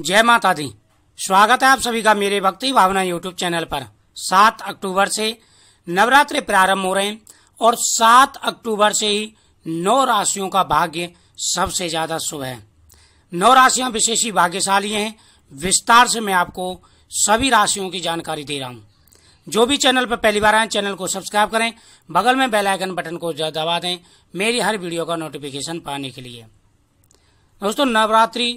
जय माता दी स्वागत है आप सभी का मेरे भक्ति भावना यूट्यूब चैनल पर सात अक्टूबर से नवरात्रि प्रारंभ हो रहे हैं और सात अक्टूबर से ही नौ राशियों का भाग्य सबसे ज्यादा शुभ है नौ राशियां विशेष ही भाग्यशाली हैं विस्तार से मैं आपको सभी राशियों की जानकारी दे रहा हूँ जो भी चैनल पर पहली बार आए चैनल को सब्सक्राइब करें बगल में बेल आइकन बटन को दबा दें मेरी हर वीडियो का नोटिफिकेशन पाने के लिए दोस्तों नवरात्रि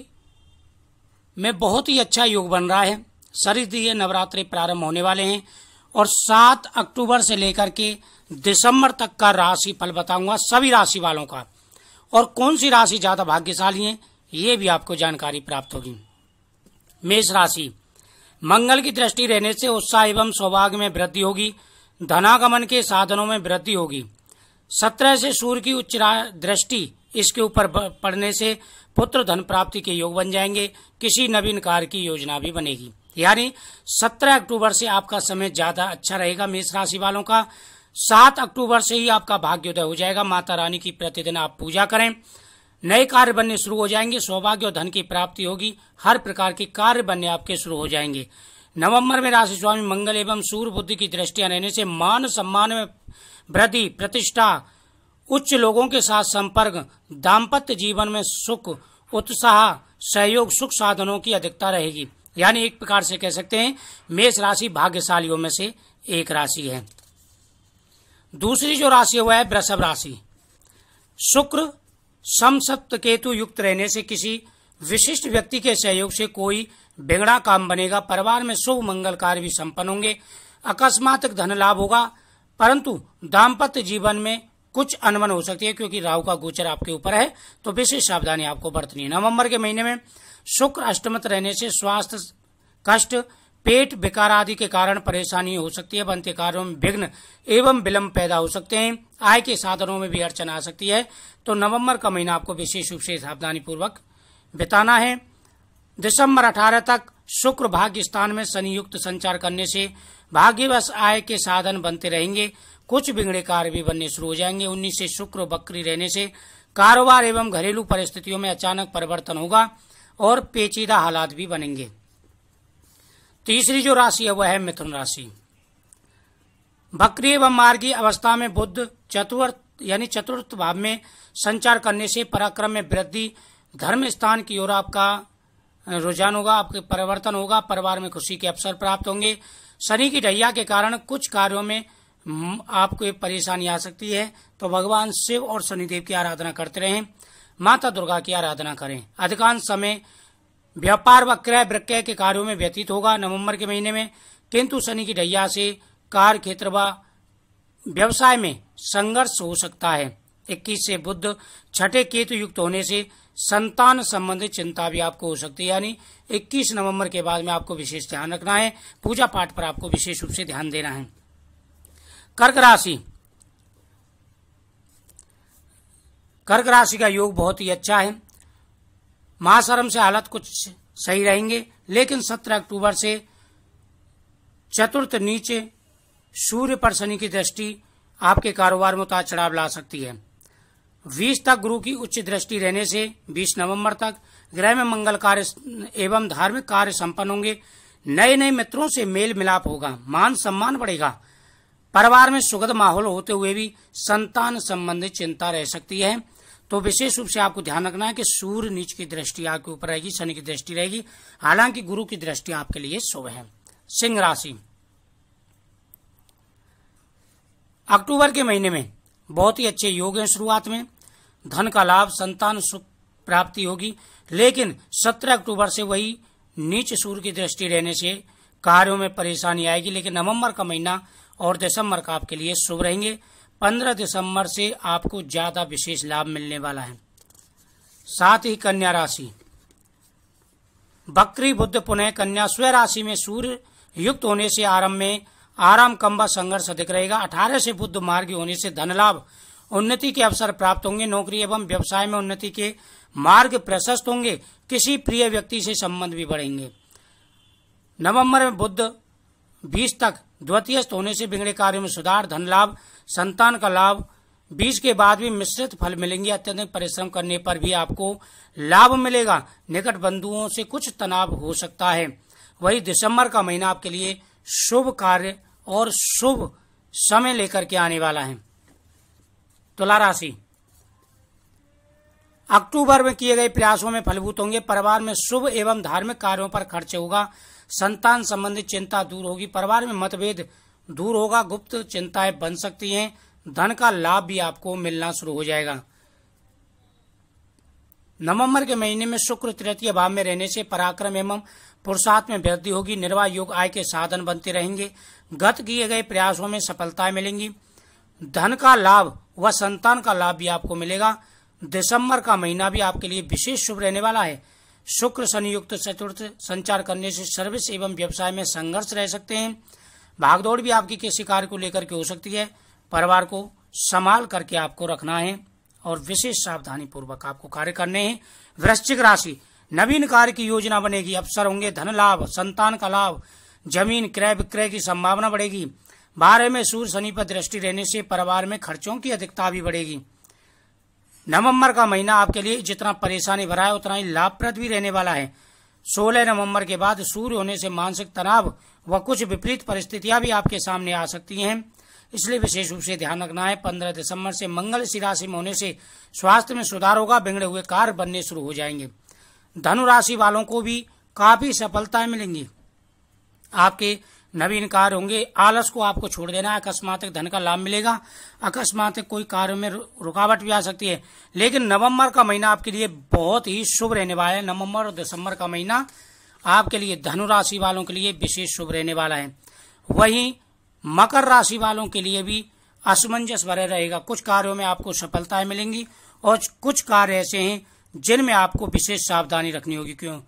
में बहुत ही अच्छा योग बन रहा है शरीर नवरात्रि प्रारंभ होने वाले हैं और सात अक्टूबर से लेकर के दिसंबर तक का राशि फल बताऊंगा सभी राशि वालों का और कौन सी राशि ज्यादा भाग्यशाली है ये भी आपको जानकारी प्राप्त होगी मेष राशि मंगल की दृष्टि रहने से उत्साह एवं सौभाग्य में वृद्धि होगी धनागमन के साधनों में वृद्धि होगी सत्रह से सूर्य की उच्च दृष्टि इसके ऊपर पढ़ने से पुत्र धन प्राप्ति के योग बन जाएंगे किसी नवीन कार्य की योजना भी बनेगी यानी 17 अक्टूबर से आपका समय ज्यादा अच्छा रहेगा मेष राशि वालों का सात अक्टूबर से ही आपका भाग्योदय हो जाएगा माता रानी की प्रतिदिन आप पूजा करें नए कार्य बनने शुरू हो जाएंगे सौभाग्य और धन की प्राप्ति होगी हर प्रकार के कार्य बनने आपके शुरू हो जाएंगे नवंबर में राशि स्वामी मंगल एवं सूर्य बुद्धि की दृष्टियां रहने से मान सम्मान में वृद्धि प्रतिष्ठा उच्च लोगों के साथ संपर्क दाम्पत्य जीवन में सुख उत्साह सहयोग सुख साधनों की अधिकता रहेगी यानी एक प्रकार से कह सकते हैं मेष राशि भाग्यशालियों में से एक राशि है दूसरी जो राशि वह है वृषभ राशि शुक्र समसप्त केतु युक्त रहने से किसी विशिष्ट व्यक्ति के सहयोग से कोई बिगड़ा काम बनेगा परिवार में शुभ मंगल कार्य भी संपन्न होंगे अकस्मात धन लाभ होगा परंतु दाम्पत्य जीवन में कुछ अनबन हो सकती है क्योंकि राहु का गोचर आपके ऊपर है तो विशेष सावधानी आपको बरतनी है नवंबर के महीने में शुक्र अष्टमत रहने से स्वास्थ्य कष्ट पेट बेकार आदि के कारण परेशानी हो सकती है बनते कार्यो में विघ्न एवं विलंब पैदा हो सकते हैं आय के साधनों में भी अड़चन आ सकती है तो नवम्बर का महीना आपको विशेष रूप से सावधानी पूर्वक बिताना है दिसंबर अठारह तक शुक्र भाग्य स्थान में संयुक्त संचार करने से भाग्यवश आय के साधन बनते रहेंगे कुछ बिगड़े कार्य भी बनने शुरू हो जाएंगे उन्नीस से शुक्र बकरी रहने से कारोबार एवं घरेलू परिस्थितियों में अचानक परिवर्तन होगा और पेचीदा हालात भी बनेंगे तीसरी जो राशि है वह है मिथुन राशि बकरी एवं मार्गी अवस्था में बुद्ध चतुर्थ यानी चतुर्थ भाव में संचार करने से पराक्रम में वृद्धि धर्म स्थान की ओर आपका रुझान होगा आपके परिवर्तन होगा परिवार में खुशी के अवसर प्राप्त होंगे शनि की ढैया के कारण कुछ कार्यों में हम्म, आपको परेशानी आ सकती है तो भगवान शिव और शनिदेव की आराधना करते रहें माता दुर्गा की आराधना करें अधिकांश समय व्यापार व क्रय विक्रय के कार्यों में व्यतीत होगा नवंबर के महीने में किंतु शनि की ढैया से कार्य क्षेत्र व्यवसाय में संघर्ष हो सकता है इक्कीस से बुद्ध छठे केतु युक्त होने से संतान संबंधित चिंता भी आपको हो सकती है यानी 21 नवंबर के बाद में आपको विशेष ध्यान रखना है पूजा पाठ पर आपको विशेष रूप से ध्यान देना है कर्क राशि कर्क राशि का योग बहुत ही अच्छा है महाशर्म से हालत कुछ सही रहेंगे लेकिन 17 अक्टूबर से चतुर्थ नीचे सूर्य पर शनि की दृष्टि आपके कारोबार में उतार चढ़ाव ला सकती है बीस तक गुरु की उच्च दृष्टि रहने से 20 नवंबर तक ग्रह में मंगल कार्य एवं धार्मिक कार्य संपन्न होंगे नए नए मित्रों से मेल मिलाप होगा मान सम्मान बढ़ेगा परिवार में सुगद माहौल होते हुए भी संतान संबंधी चिंता रह सकती है तो विशेष रूप से आपको ध्यान रखना है कि सूर्य नीच की दृष्टि आपके ऊपर रहेगी शनि की दृष्टि रहेगी हालांकि गुरु की दृष्टि आपके लिए शुभ है सिंह राशि अक्टूबर के महीने में बहुत ही अच्छे योग हैं शुरुआत में धन का लाभ संतान सुख प्राप्ति होगी लेकिन 17 अक्टूबर से वही नीच सूर्य की दृष्टि रहने से कार्यों में परेशानी आएगी लेकिन नवंबर का महीना और दिसंबर का आपके लिए शुभ रहेंगे 15 दिसंबर से आपको ज्यादा विशेष लाभ मिलने वाला है साथ ही कन्या राशि बकरी बुद्ध पुनः कन्या स्वराशि में सूर्य युक्त होने से आरंभ में आराम कम्बा संघर्ष अधिक रहेगा अठारह से बुद्ध मार्ग होने से धन लाभ उन्नति के अवसर प्राप्त होंगे नौकरी एवं व्यवसाय में उन्नति के मार्ग प्रशस्त होंगे किसी प्रिय व्यक्ति से संबंध भी बढ़ेंगे नवंबर में बुद्ध बीस तक द्वितीय होने से बिगड़े कार्यों में सुधार धन लाभ संतान का लाभ बीस के बाद भी मिश्रित फल मिलेंगे अत्यधिक परिश्रम करने पर भी आपको लाभ मिलेगा निकट बंधुओं से कुछ तनाव हो सकता है वही दिसंबर का महीना आपके लिए शुभ कार्य और शुभ समय लेकर के आने वाला है तुला राशि अक्टूबर में किए गए प्रयासों में फलभूत होंगे परिवार में शुभ एवं धार्मिक कार्यों पर खर्च होगा संतान संबंधित चिंता दूर होगी परिवार में मतभेद दूर होगा गुप्त चिंताएं बन सकती हैं धन का लाभ भी आपको मिलना शुरू हो जाएगा नवंबर के महीने में शुक्र तृतीय भाव में रहने से पराक्रम एवं पुरुषार्थ में वृद्धि होगी निर्वाह योग आय के साधन बनते रहेंगे गत किए गए प्रयासों में सफलताएं मिलेंगी धन का लाभ व संतान का लाभ भी आपको मिलेगा दिसंबर का महीना भी आपके लिए विशेष शुभ रहने वाला है शुक्र संयुक्त चतुर्थ संचार करने से सर्विस एवं व्यवसाय में संघर्ष रह सकते हैं भागदौड़ भी आपकी किसी कार्य को लेकर के हो सकती है परिवार को संभाल करके आपको रखना है और विशेष सावधानी पूर्वक आपको कार्य करने हैं वृश्चिक राशि नवीन कार्य की योजना बनेगी अवसर होंगे धन लाभ संतान का लाभ जमीन क्रय विक्रय की संभावना बढ़ेगी बारह में सूर्य शनि पर दृष्टि रहने से परिवार में खर्चों की अधिकता भी बढ़ेगी नवंबर का महीना आपके लिए जितना परेशानी भरा है उतना ही लाभप्रद भी रहने वाला है सोलह नवंबर के बाद सूर्य होने से मानसिक तनाव व कुछ विपरीत परिस्थितियां भी आपके सामने आ सकती हैं इसलिए विशेष रूप से ध्यान रखना है पंद्रह दिसंबर से मंगल इसी राशि में होने से स्वास्थ्य में सुधार होगा बिगड़े हुए कार्य बनने शुरू हो जाएंगे धनु राशि वालों को भी काफी सफलता मिलेंगी आपके नवीन कार्य होंगे आलस को आपको छोड़ देना है अकस्मात धन का लाभ मिलेगा अकस्मात कोई कार्य में रुकावट भी आ सकती है लेकिन नवंबर का महीना आपके लिए बहुत ही शुभ रहने वाला है नवंबर और दिसंबर का महीना आपके लिए धनु राशि वालों के लिए विशेष शुभ रहने वाला है वहीं मकर राशि वालों के लिए भी असमंजस भरे रहेगा कुछ कार्यों में आपको सफलताएं मिलेंगी और कुछ कार्य ऐसे हैं जिनमें आपको विशेष सावधानी रखनी होगी क्यों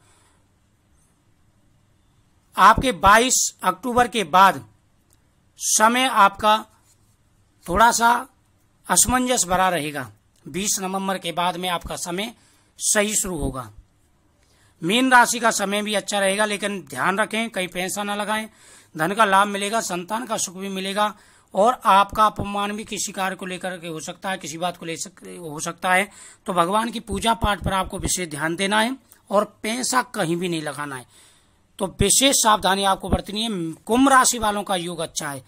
आपके 22 अक्टूबर के बाद समय आपका थोड़ा सा असमंजस भरा रहेगा 20 नवंबर के बाद में आपका समय सही शुरू होगा मीन राशि का समय भी अच्छा रहेगा लेकिन ध्यान रखें कहीं पैसा ना लगाएं धन का लाभ मिलेगा संतान का सुख भी मिलेगा और आपका अपमान भी किसी कार्य को लेकर के हो सकता है किसी बात को ले सक हो सकता है तो भगवान की पूजा पाठ पर आपको विशेष ध्यान देना है और पैसा कहीं भी नहीं लगाना है तो विशेष सावधानी आपको बरतनी है कुंभ राशि वालों का योग अच्छा है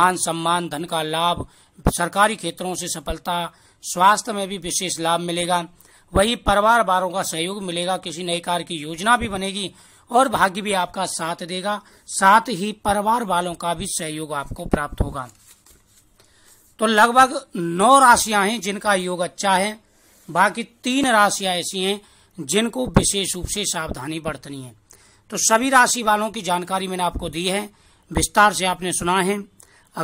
मान सम्मान धन का लाभ सरकारी क्षेत्रों से सफलता स्वास्थ्य में भी विशेष लाभ मिलेगा वही परिवार वालों का सहयोग मिलेगा किसी नए कार्य की योजना भी बनेगी और भाग्य भी आपका साथ देगा साथ ही परिवार वालों का भी सहयोग आपको प्राप्त होगा तो लगभग नौ राशियां हैं जिनका योग अच्छा है बाकी तीन राशियां ऐसी हैं जिनको विशेष रूप से सावधानी बरतनी है तो सभी राशि वालों की जानकारी मैंने आपको दी है विस्तार से आपने सुना है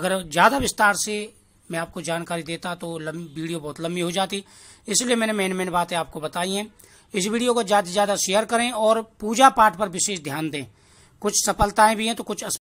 अगर ज़्यादा विस्तार से मैं आपको जानकारी देता तो वीडियो बहुत लंबी हो जाती इसलिए मैंने मेन मेन बातें आपको बताई हैं इस वीडियो को ज़्यादा से ज़्यादा शेयर करें और पूजा पाठ पर विशेष ध्यान दें कुछ सफलताएं भी हैं तो कुछ